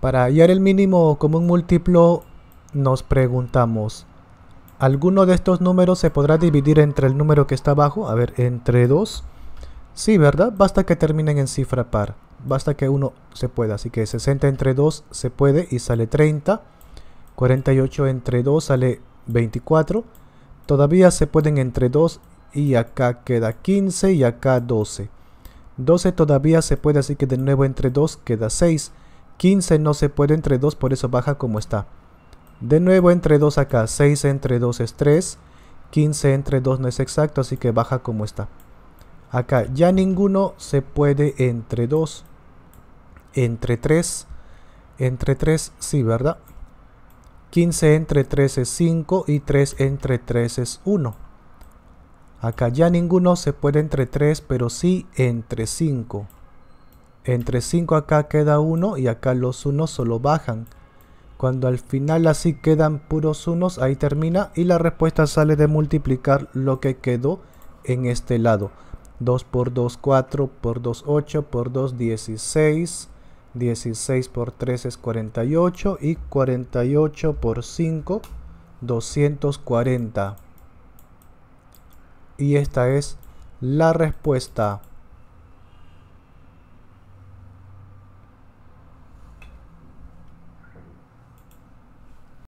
Para hallar el mínimo común múltiplo, nos preguntamos, ¿alguno de estos números se podrá dividir entre el número que está abajo? A ver, entre 2. Sí, ¿verdad? Basta que terminen en cifra par. Basta que uno se pueda. Así que 60 entre 2 se puede y sale 30. 48 entre 2 sale 24. Todavía se pueden entre 2 y acá queda 15 y acá 12. 12 todavía se puede, así que de nuevo entre 2 queda 6. 15 no se puede entre 2, por eso baja como está. De nuevo entre 2 acá, 6 entre 2 es 3, 15 entre 2 no es exacto, así que baja como está. Acá ya ninguno se puede entre 2, entre 3, entre 3, sí, ¿verdad? 15 entre 3 es 5 y 3 entre 3 es 1. Acá ya ninguno se puede entre 3, pero sí entre 5. Entre 5 acá queda 1 y acá los unos solo bajan. Cuando al final así quedan puros unos, ahí termina y la respuesta sale de multiplicar lo que quedó en este lado. 2 por 2, 4 por 2, 8 por 2, 16. 16 por 3 es 48 y 48 por 5, 240. Y esta es la respuesta.